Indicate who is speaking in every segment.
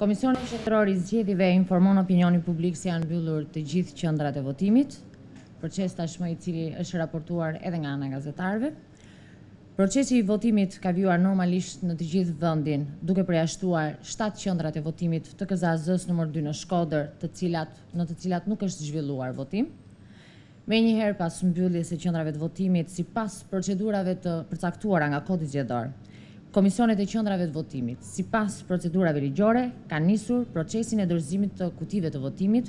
Speaker 1: Komisioni Shqetëror i Zgjedhive informon opinioni publik se janë mbyllur të gjithë qëndrat e votimit, proces tashmë i cili është raportuar edhe nga ana gazetarve. Procesi i votimit ka vjuar normalisht në të gjithë vëndin, duke përjashtuar 7 qëndrat e votimit të këza zës nëmër 2 në shkoder, të cilat, në të cilat nuk është zhvilluar votim. Me njëherë pas mbyllis se qëndrave të votimit, si pas procedurave të përcaktuara nga kodit gjedorë, Komisionet e qëndrave të votimit, si pas procedurave ligjore, ka nisur procesin e dërzimit të kutive të votimit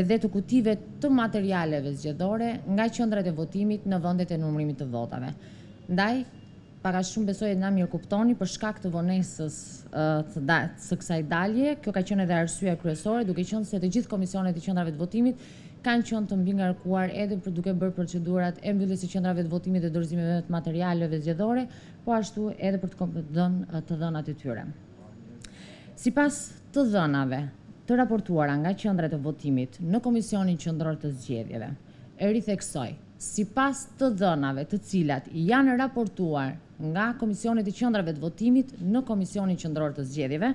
Speaker 1: edhe të kutive të materialeve zgjedhore nga qëndrat e votimit në vëndet e numrimit të votave. Ndaj, para shumë besoj e nga mirë kuptoni për shkak të vonesës të da, së kësaj dalje. Kjo ka qenë edhe arsyeja kryesore, duke qenë se të gjithë komisionet e qendrave të votimit kanë qenë të kuar edhe për duke bërë procedurat e mbylljes së qendrave të votimit dhe dorëzimeve të materialeve zgjedhore, po ashtu edhe për të kompletuar të dhënat e tyre. Sipas të dhënave të raportuara nga qendrat e votimit në komisionin qendror të zgjedhjeve, e ritheksoj sipas të dhënave të cilat janë raportuar nga Komisionet i Qëndrave të Votimit në Komisionin Qëndror të Zgjedhjeve.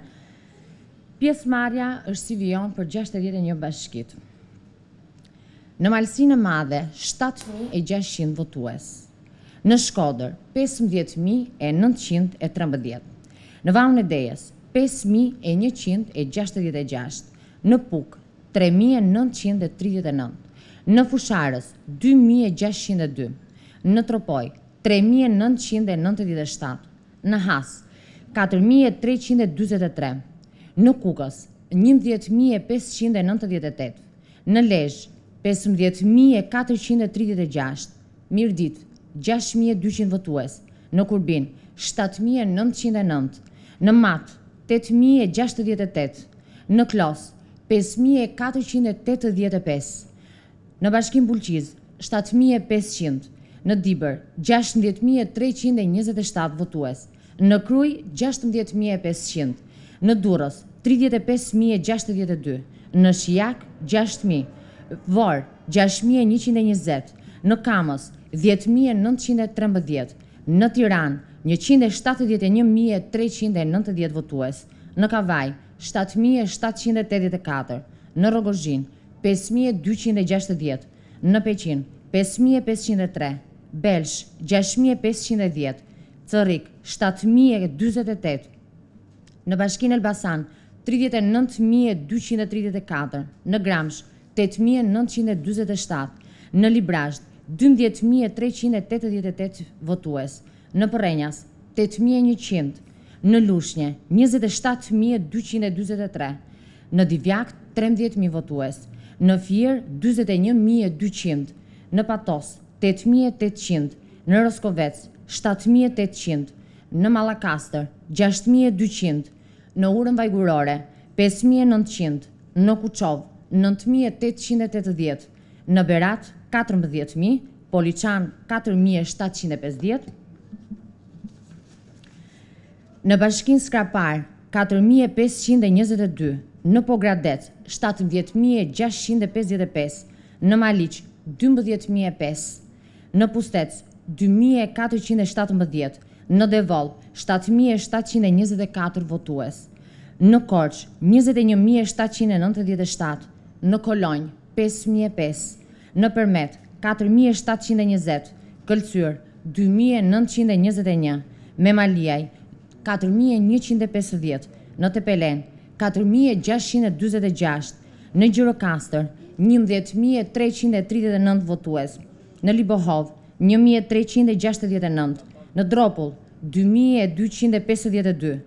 Speaker 1: Pjesë marja është si vion për 61 bashkit. Në malsinë madhe, 7.600 votues. Në shkoder, 15.913. Në Vaunë e dejes, 5.166. Në puk, 3.939. Në fusharës, 2.602. Në tropoj, 3.997, në Has, 4.323, në Kukës, 11.598, në Lejsh, 15.436, Mirdit, 6.200 vëtues, në Kurbin, 7.909, në Mat, 8.068, në Klos, 5.485, në Bashkim Bulqiz, 7.500, në Dibër 16.327 votues, në Kruj 16.500, në Durës 35.062, në Shijak 6.000, Vorë 6.120, në Kamës 10.913, në Tiran 171.390 votues, në Kavaj 7.784, në Rogozhin 5.260, në Peqin 5.503, Belsh 6510, Cërik 7028, në Bashkin Elbasan 39234, në Gramsh 8927, në Librash 12388 votues, në Përrenjas 8100, në Lushnje 27243, në Divjak 13000 votues, në Fier 21200, në Patos 8800, në Roskovec 7800, në Malakastër, 6200, në Urën Vajgurore 5900, në Kuqov 9880, në Berat 14000, Poliçan 4750, në Bashkin Skrapar 4522, në Pogradec 17655, në Maliq 12005, në Pustec, 2.417, në Devol, 7.724 votues, në Korç, 21.797, në Kolonj, 5.005, në Përmet, 4.720, Këllësyr, 2.921, me Maliaj, 4.150, në Tepelen, 4.626, në Gjirokastër, 11.339 votuesë në Libohov 1369, në Dropull 2252,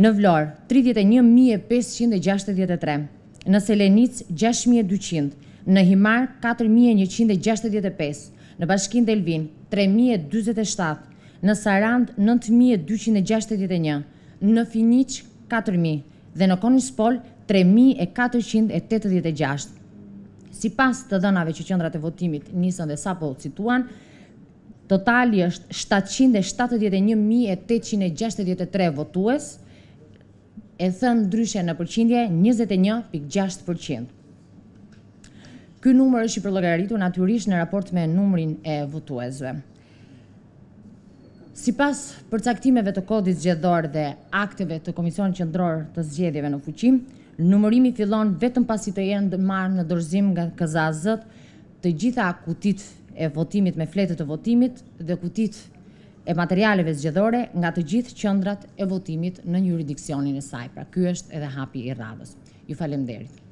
Speaker 1: në Vlor 31563, në Selenic 6200, në Himar 4165, në Bashkin Delvin 3027, në Sarand 9261, në Finic 4000 dhe në Konispol 3486. Si pas të dënave që qëndrat e votimit nisën dhe sa po cituan, totali është 771.863 votues, e thënë dryshe në përqindje 21.6%. Ky numër është i përlogaritur natyrisht në raport me numrin e votuesve. Si pas përcaktimeve të kodit zgjedhor dhe akteve të Komisionit Qëndror të Zgjedhjeve në Fuqim, numërimi fillon vetëm pasi të jenë marrë në dorëzim nga kzz të gjitha kutitë e votimit me fletët të votimit dhe kutitë e materialeve zgjedhore nga të gjithë qëndrat e votimit në juridikcionin e saj. Pra, ky është edhe hapi i radhës. Ju falem derit.